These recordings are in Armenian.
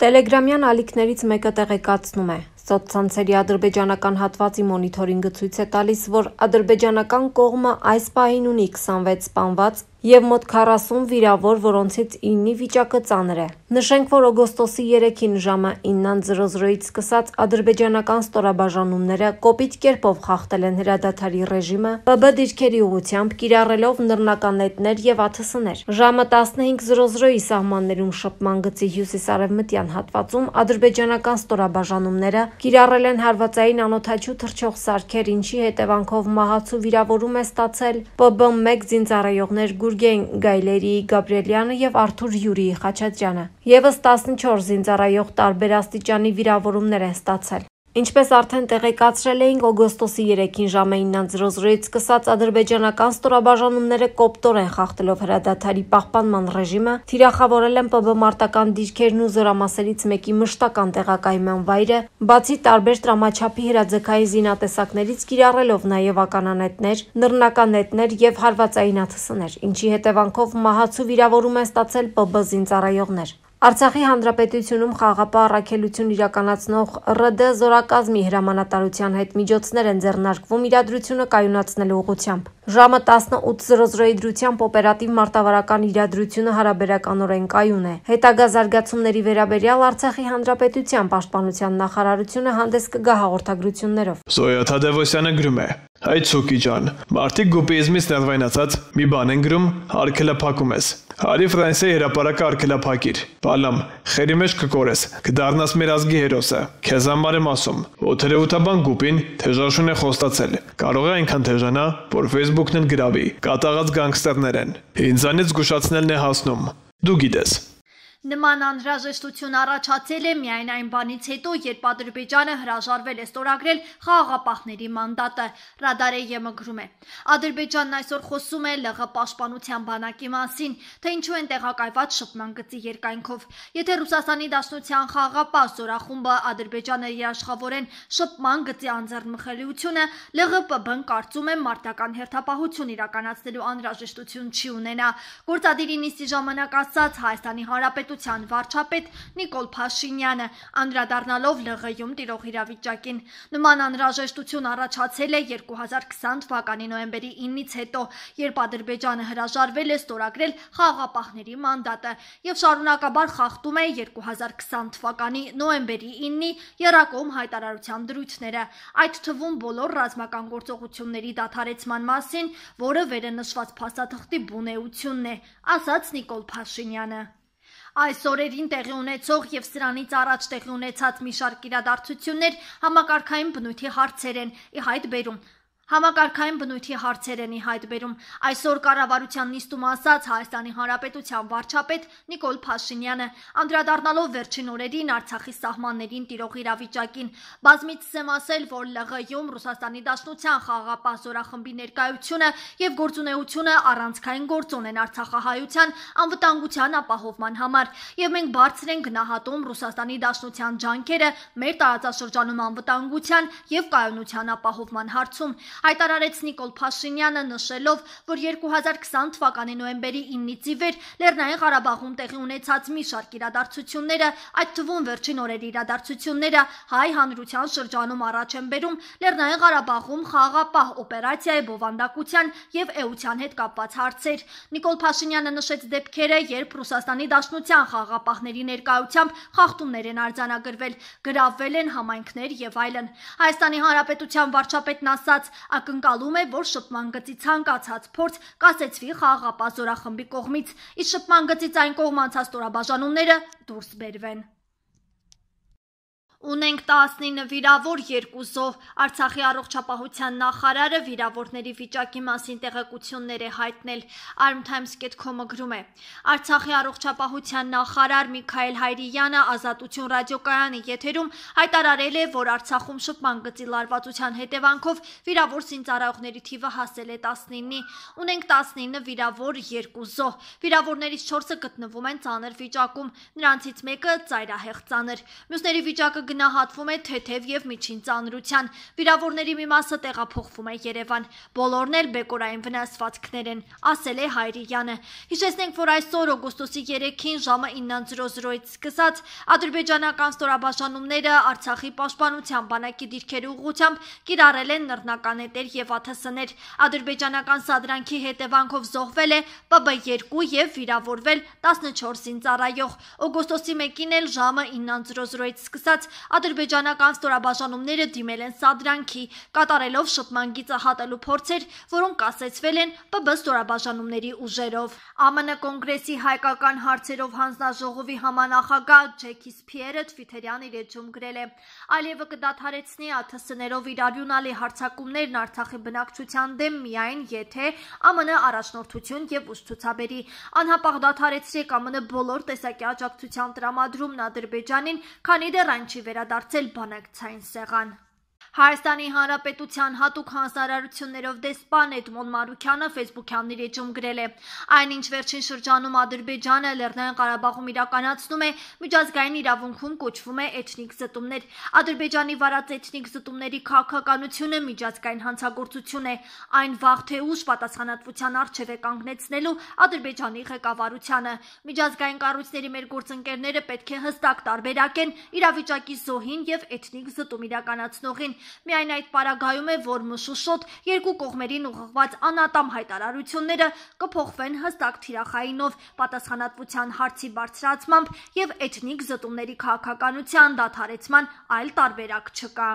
Տելեգրամյան ալիքներից մեկը տեղեկացնում է. Սոցցանցերի ադրբեջանական հատվածի մոնիթորինգը ցույց է տալիս, որ ադրբեջանական կողմը այս պահին ունի 26 սպանված, եւ մոտ 40 վիրավոր, որոնցից 9-ի վիճակը ծանր է։ Նշենք, որ օգոստոսի 3-ին ժամը 9:00-ից սկսած ադրբեջանական ստորաբաժանումները կոպիտ կերպով խախտել են հրադադարի ռեժիմը, ՊԲ դիրքերի ուղությամբ կիրառելով նռնականետներ եւ աթսներ։ Ժամը 15:00-ի սահմաններում շփման գծի հյուսիսարևմտյան հատվածում ադրբեջանական ստորաբաժանումները կիրառել են հարվածային անօթաչու թռչող սարքեր, ինչի հետևանքով մահացու վիրավորում է ստացել ՊԲ 1 զինծառայողներ Գուրգեն Գայլերի, Գաբրելյանը եւ Արթուր Յուրիի Խաչատրյանը։ Եվս 14 զինծառայող տարբեր աստիճանի վիրավորումներ են ստացել։ Ինչպես արդեն տեղեկացրել էինք, օգոստոսի 3-ին ժամը 9:00-ից սկսած ադրբեջանական ստորաբաժանումները կոպտորեն խախտելով հրադադարի պահպանման ռեժիմը, թիրախավորել են ՊԲ մարտական դիրքերն ու զորամասերից մեկի մշտական տեղակայման վայրը, բացի տարբեր տրամաչափի հրաձգային զինատեսակներից կիրառելով նաև ականանետներ, նռնականետներ եւ հարվածային աթսներ, ինչի հետևանքով մահացու վիրավորում են ստացել ՊԲ զինծառայողներ։ Արցախի հանրապետությունում խաղապահ առաքելություն իրականացնող ՌԴ զորակազմի հրամանատարության հետ միջոցներ են ձեռնարկվում իրադրությունը կայունացնելու ուղղությամբ։ Ժամը 18:00-ի դրությամբ օպերատիվ մարտավարական իրադրությունը հարաբերականորեն կայուն է։ Հետագա զարգացումների վերաբերյալ Արցախի հանրապետության պաշտպանության նախարարությունը հանդես կգա հաղորդագրություններով։ Սոյա Թադևոսյանը գրում է. Այ ցուկի ջան, մարդիկ գոպիզմից ներվայնացած մի բան են գրում, արկելը փակում ես։ Արի Ֆրանսիայի հրապարակը արկելը փակիր։ Բալամ, խերի մեջ կկորես, կդառնաս մեր ազգի հերոսը։ Քեզ համար եմ ասում, օթերեւութաբան գուպին թեժաշուն է խոստացել։ Կարող է այնքան թեժանա, որ Facebook-ն էլ գրավի։ Կատաղած գանգստերներ են։ Ինձանից զգուշացնելն է հասնում։ Դու գիտես։ Նման անհրաժեշտություն առաջացել է միայն այն բանից հետո, երբ Ադրբեջանը հրաժարվել է ստորագրել խաղաղապահների մանդատը։ Ռադարեյը մգրում է։ Ադրբեջանն այսօր խոսում է ԼՂ պաշտպանության բանակի մասին, թե ինչու են տեղակայված շփման գծի երկայնքով։ Եթե Ռուսաստանի Դաշնության խաղաղապահ զորախումբը Ադրբեջանը երաշխավորեն շփման գծի անձեռնմխելիությունը, ԼՂՊԲ-ն կարծում է մարտական հերթապահություն իրականացնելու անհրաժեշտություն չի ունենա։ Գործադիրի նիստի ժամանակ ասաց Հայաստանի Հանրապետ պետության վարչապետ Նիկոլ Փաշինյանը, անդրադառնալով ԼՂ-ում տիրող իրավիճակին։ Նման անհրաժեշտություն առաջացել է 2020 թվականի նոյեմբերի 9-ից հետո, երբ Ադրբեջանը հրաժարվել է ստորագրել խաղապահների մանդատը եւ շարունակաբար խախտում է 2020 թվականի նոյեմբերի 9-ի Երակոմ հայտարարության դրույթները, այդ թվում բոլոր ռազմական գործողությունների դադարեցման մասին, որը վերնշված փաստաթղթի բունեությունն է, ասաց Նիկոլ Փաշինյանը։ Այս օրերին տեղի ունեցող եւ սրանից առաջ տեղի ունեցած մի շարք իրադարձություններ համակարգային բնույթի հարցեր են ի հայտ բերում։ Համակարգային բնույթի հարցեր են ի հայտ բերում։ Այսօր կառավարության նիստում ասաց Հայաստանի Հանրապետության վարչապետ Նիկոլ Փաշինյանը, անդրադառնալով վերջին օրերին Արցախի սահմաններին տիրող իրավիճակին, բազմիցս եմ ասել, որ ԼՂ-ում Ռուսաստանի Դաշնության խաղաղապահ զորախմբի ներկայությունը եւ գործունեությունը առանցքային գործոն են Արցախահայության անվտանգության ապահովման համար, եւ մենք բարձր են գնահատում Ռուսաստանի Դաշնության ջանքերը մեր տարածաշրջանում անվտանգության եւ կայունության ապահովման հարցում հայտարարեց Նիկոլ Փաշինյանը, նշելով, որ 2020 թվականի նոեմբերի 9-ից ի վեր Լեռնային Ղարաբաղում տեղի ունեցած մի շարք իրադարձությունները, այդ թվում վերջին օրերի իրադարձությունները հայ հանրության շրջանում առաջ են բերում Լեռնային Ղարաբաղում խաղապահ օպերացիայի բովանդակության եւ էության հետ կապված հարցեր։ Նիկոլ Փաշինյանը նշեց դեպքերը, երբ Ռուսաստանի Դաշնության խաղապահների ներկայությամբ խախտումներ են արձանագրվել, գրավվել են համայնքներ եւ այլն։ Հայաստանի Հանրապետության վարչապետն ասաց, ակնկալում է, որ շփման գծի ցանկացած փորձ կասեցվի խաղապազորախմբի կողմից, իսկ շփման գծից այն կողմ անցած ստորաբաժանումները դուրս բերվեն։ Ունենք 19 վիրավոր, 2 զոհ։ Արցախի առողջապահության նախարարը վիրավորների վիճակի մասին տեղեկություններ է հայտնել։ armtimes.com-ը գրում է. Արցախի առողջապահության նախարար Միքայել Հայրիկյանը Ազատություն ռադիոկայանի եթերում հայտարարել է, որ Արցախում շփման գծի լարվածության հետևանքով վիրավոր զինծառայողների թիվը հասել է 19-ի։ Ունենք 19 վիրավոր, 2 զոհ։ Վիրավորներից 4-ը գտնվում են ծանր վիճակում, նրանցից մեկը ծայրահեղ ծանր։ Մյուսների վիճակը գնահատվում է թեթև եւ միջին ծանրության։ Վիրավորների մի մասը տեղափոխվում է Երևան։ Բոլորն էլ բեկորային վնասվածքներ են, ասել է Հայրիկյանը։ Հիշեցնենք, որ այսօր օգոստոսի 3-ին ժամը 9:00-ից սկսած ադրբեջանական ստորաբաժանումները Արցախի պաշտպանության բանակի դիրքերի ուղությամբ կիրառել են նռնականետեր եւ աթսներ։ Ադրբեջանական սադրանքի հետևանքով զոհվել է ՊԲ2 եւ վիրավորվել 14 զինծառայող։ Օգոստոսի 1-ին էլ ժամը 9:00-ից սկսած Ադրբեջանական ստորաբաժանումները դիմել են Սադրանքի, կատարելով շփման գիծը հատելու փորձեր, որոնք ասացվել են ՊԲ ստորաբաժանումների ուժերով։ ԱՄՆ կոնգրեսի հայկական հարցերով հանձնաժողովի համանախագահ Ջեքիս Փիերը Թվիտերյան իր էջում գրել է. «Ալիևը կդադարեցնի ԱԹՍ-ներով իր արյունալի հարձակումներն Արցախի բնակչության դեմ միայն եթե ԱՄՆ առաջնորդություն եւ ուժ ցուցաբերի։ Անհապաղ դադարեցրեք ԱՄՆ բոլոր տեսակի աջակցության տրամադրումն Ադրբեջանին, քանի դեռ այն չի վերադարձել բանակցային սեղան։ Հայաստանի Հանրապետության հատուկ հանձնարարություններով դեսպան Էդմոն Մարուկյանը Facebook-յան իր էջում գրել է. Այնինչ վերջին շրջանում Ադրբեջանը Լեռնային Ղարաբաղում իրականացնում է միջազգային իրավունքում կոչվում է էթնիկ զտումներ։ Ադրբեջանի վարած էթնիկ զտումների քաղաքականությունը միջազգային հանցագործություն է։ Այն վաղ թե ուշ պատասխանատվության առջև է կանգնեցնելու Ադրբեջանի ղեկավարությանը։ Միջազգային կառույցների մեր գործընկերները պետք է հստակ տարբերակեն իրավիճակի զոհին եւ էթնիկ զտում իրականացնողին։ Միայն այդ պարագայում է, որ մշուշոտ երկու կողմերին ուղղված անատամ հայտարարությունները կփոխվեն հստակ թիրախայինով, պատասխանատվության հարցի բարձրացմամբ եւ էթնիկ զտումների քաղաքականության դադարեցման այլ տարբերակ չկա։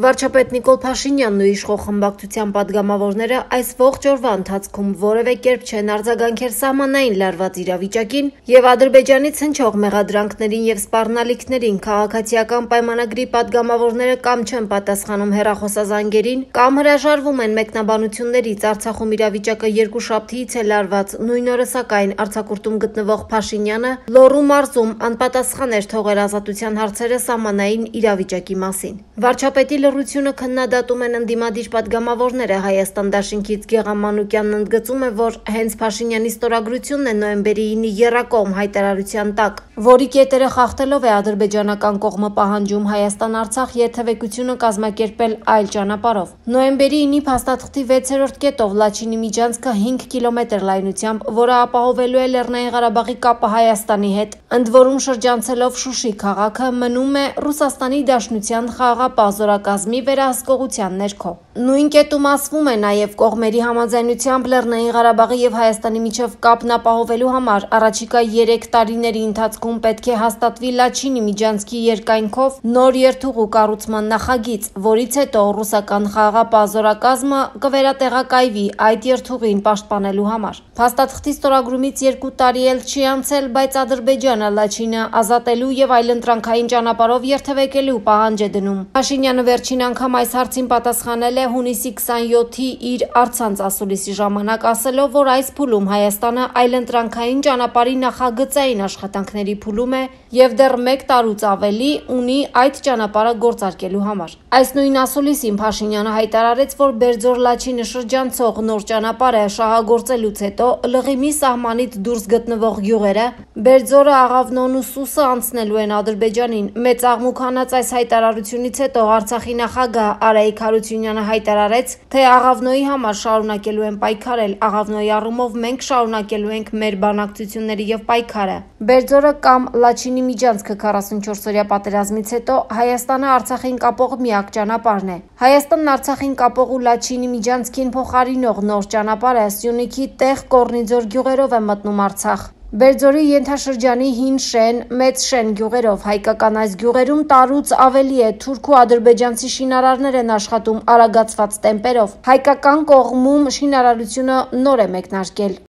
Վարչապետ Նիկոլ Փաշինյանն ու իշխող խմբակցության падգամավորները այս ողջ օրվա ընթացքում որևէ կերպ չեն արձագանքել սահմանային լարված իրավիճակին եւ Ադրբեջանից հնչող մեղադրանքներին եւ սպառնալիքներին քաղաքացիական պայմանագրի падգամավորները կամ չեն պատասխանում հերախոսազանգերին կամ հրաժարվում են մեկնաբանություններից Արցախում իրավիճակը երկու շաբթից է լարված նույն օրը սակայն Արցակուրտում գտնվող Փաշինյանը Լոռու մարզում անպատասխան էր թողել ազատության հարցերը սահմանային իրավիճակի մասին Վարչապետի լռությունը քննադատում են ընդդիմադիր падգամավորները։ Հայաստան Դաշինքից Գեղամանուկյանն ընդգծում է, որ հենց Փաշինյանի ստորագրությունն է նոեմբերի 9-ի Երակոմ հայտարարության տակ, որի կետերը խախտելով է ադրբեջանական կողմը պահանջում Հայաստան-Արցախ եթևեկությունը կազմակերպել այլ ճանապարով։ Նոեմբերի 9-ի փաստաթղթի 6-րդ կետով Լաչինի միջանցքը 5 կիլոմետր լայնությամբ, որը ապահովելու է Լեռնային Ղարաբաղի կապը Հայաստանի հետ, ընդ որում շրջանցելով Շուշի քաղաքը մնում է Ռուսաստանի Դաշնության խաղաղապահ զորակա պատերազմի վերահսկողության ներքո։ Նույն կետում ասվում է նաև կողմերի համաձայնությամբ Լեռնային Ղարաբաղի եւ Հայաստանի միջև կապն ապահովելու համար առաջիկա 3 տարիների ընթացքում պետք է հաստատվի Լաչինի միջանցքի երկայնքով նոր երթուղու կառուցման նախագիծ, որից հետո ռուսական խաղապազորակազմը կվերատեղակայվի այդ երթուղին պաշտպանելու համար։ Փաստաթղթի ստորագրումից 2 տարի էլ չի անցել, բայց Ադրբեջանը Լաչինը ազատելու եւ այլընտրանքային ճանապարհով երթևեկելու պահանջ է դնում։ Փաշինյանը վեր Վերջին անգամ այս հարցին պատասխանել է հունիսի 27-ի իր արցանց ասուլիսի ժամանակ ասելով, որ այս փուլում Հայաստանը այլընտրանքային ճանապարհի նախագծային աշխատանքների փուլում է եւ դեռ 1 տարուց ավելի ունի այդ ճանապարհը գործարկելու համար։ Այս նույն ասուլիսին Փաշինյանը հայտարարեց, որ Բերձոր-Լաչինի շրջանցող նոր ճանապարհը շահագործելուց հետո լղիմի սահմանից դուրս գտնվող գյուղերը Բերձորը, Աղավնոնը, Սուսը անցնելու են Ադրբեջանին։ Մեծ աղմուկանաց այս հայտարարությունից հետո Արցախի Արցախի նախագահ Արայիկ Հարությունյանը հայտարարեց, թե աղավնոյի համար շարունակելու են պայքարել, աղավնոյի առումով մենք շարունակելու ենք մեր բանակցությունների եւ պայքարը։ Բերձորը կամ Լաչինի միջանցքը 44-օրյա պատերազմից հետո Հայաստանը Արցախին կապող միակ ճանապարհն է։ Հայաստանն Արցախին կապող ու Լաչինի միջանցքին փոխարինող նոր ճանապարհը Սյունիքի տեղ Կորնիձոր գյուղերով է մտնում Արցախ։ Բերձորի ենթաշրջանի հին շեն, մեծ շեն գյուղերով հայկական այս գյուղերում տարուց ավելի է թուրք ու ադրբեջանցի շինարարներ են աշխատում արագացված տեմպերով։ Հայկական կողմում շինարարությունը նոր է մեկնարկել։